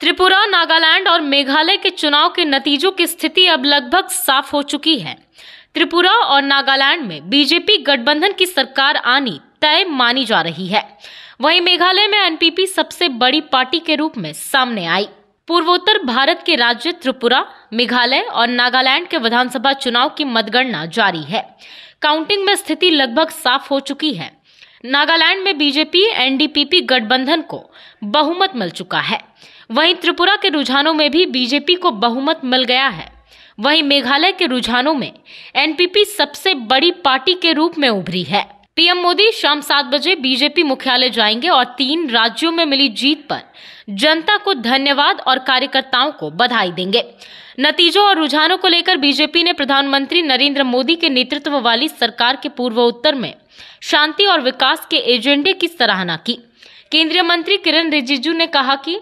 त्रिपुरा नागालैंड और मेघालय के चुनाव के नतीजों की स्थिति अब लगभग साफ हो चुकी है त्रिपुरा और नागालैंड में बीजेपी गठबंधन की सरकार आनी तय मानी जा रही है वहीं मेघालय में एनपीपी सबसे बड़ी पार्टी के रूप में सामने आई पूर्वोत्तर भारत के राज्य त्रिपुरा मेघालय और नागालैंड के विधानसभा चुनाव की मतगणना जारी है काउंटिंग में स्थिति लगभग साफ हो चुकी है नागालैंड में बीजेपी एनडीपीपी गठबंधन को बहुमत मिल चुका है वहीं त्रिपुरा के रुझानों में भी बीजेपी को बहुमत मिल गया है वहीं मेघालय के रुझानों में एनपीपी सबसे बड़ी पार्टी के रूप में उभरी है पीएम मोदी शाम सात बजे बीजेपी मुख्यालय जाएंगे और तीन राज्यों में मिली जीत पर जनता को धन्यवाद और कार्यकर्ताओं को बधाई देंगे नतीजों और रुझानों को लेकर बीजेपी ने प्रधानमंत्री नरेंद्र मोदी के नेतृत्व वाली सरकार के पूर्व उत्तर में शांति और विकास के एजेंडे की सराहना की केंद्रीय मंत्री किरण रिजिजू ने कहा कि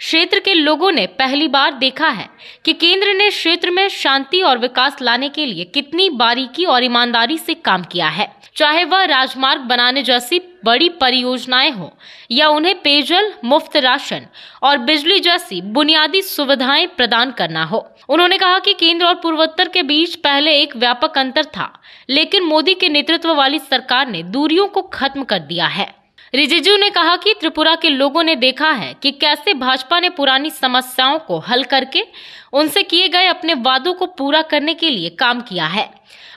क्षेत्र के लोगों ने पहली बार देखा है कि केंद्र ने क्षेत्र में शांति और विकास लाने के लिए कितनी बारीकी और ईमानदारी से काम किया है चाहे वह राजमार्ग बनाने जैसी बड़ी परियोजनाएं हो या उन्हें पेयजल मुफ्त राशन और बिजली जैसी बुनियादी सुविधाएं प्रदान करना हो उन्होंने कहा कि केंद्र और पूर्वोत्तर के बीच पहले एक व्यापक अंतर था लेकिन मोदी के नेतृत्व वाली सरकार ने दूरियों को खत्म कर दिया है रिजिजू ने कहा कि त्रिपुरा के लोगों ने देखा है कि कैसे भाजपा ने पुरानी समस्याओं को हल करके उनसे किए गए अपने वादों को पूरा करने के लिए काम किया है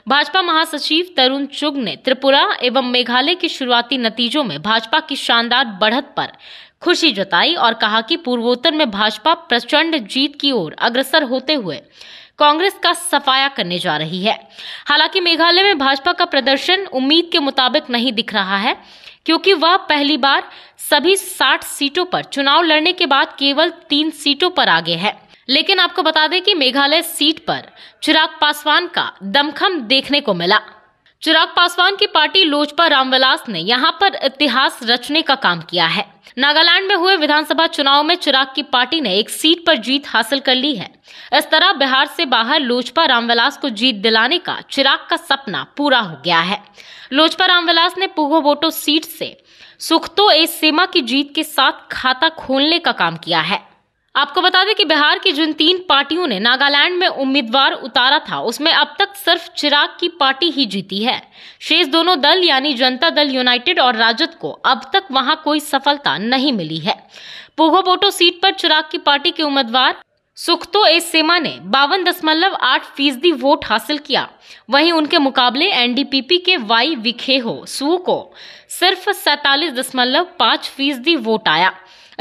भाजपा महासचिव तरुण चुग ने त्रिपुरा एवं मेघालय के शुरुआती नतीजों में भाजपा की शानदार बढ़त पर खुशी जताई और कहा कि पूर्वोत्तर में भाजपा प्रचंड जीत की ओर अग्रसर होते हुए कांग्रेस का सफाया करने जा रही है हालांकि मेघालय में भाजपा का प्रदर्शन उम्मीद के मुताबिक नहीं दिख रहा है क्योंकि वह पहली बार सभी 60 सीटों पर चुनाव लड़ने के बाद केवल तीन सीटों पर आगे है लेकिन आपको बता दें कि मेघालय सीट पर चिराग पासवान का दमखम देखने को मिला चिराग पासवान की पार्टी लोजपा रामविलास ने यहाँ पर इतिहास रचने का काम किया है नागालैंड में हुए विधानसभा चुनाव में चिराग की पार्टी ने एक सीट पर जीत हासिल कर ली है इस तरह बिहार से बाहर लोजपा रामविलास को जीत दिलाने का चिराग का सपना पूरा हो गया है लोजपा रामविलास ने पुगो वोटो सीट से सुखतो ए सीमा की जीत के साथ खाता खोलने का काम किया है आपको बता दें कि बिहार की जिन तीन पार्टियों ने नागालैंड में उम्मीदवार उतारा था उसमें अब तक सिर्फ चिराग की पार्टी ही जीती है शेष दोनों दल यानी जनता दल यूनाइटेड और राजद को अब तक वहां कोई सफलता नहीं मिली है पोगोबोटो सीट पर चिराग की पार्टी के उम्मीदवार सुखतो ए सेमा ने बावन दशमलव आठ फीसदी वोट हासिल किया वहीं उनके मुकाबले एनडीपीपी के वाई विखेहो सू को सिर्फ सैतालीस दशमलव पाँच फीसदी वोट आया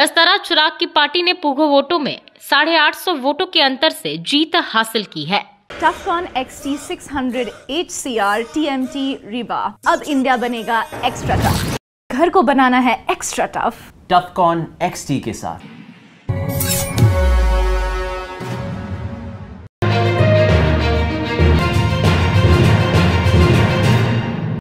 इस तरह चुराग की पार्टी ने पोगो वोटों में साढ़े आठ सौ वोटों के अंतर से जीत हासिल की है Tufcon X T six hundred H C R T M T rebar अब इंडिया बनेगा एक्स्ट्रा टफ घर को बनाना है extra tough Tufcon X T के साथ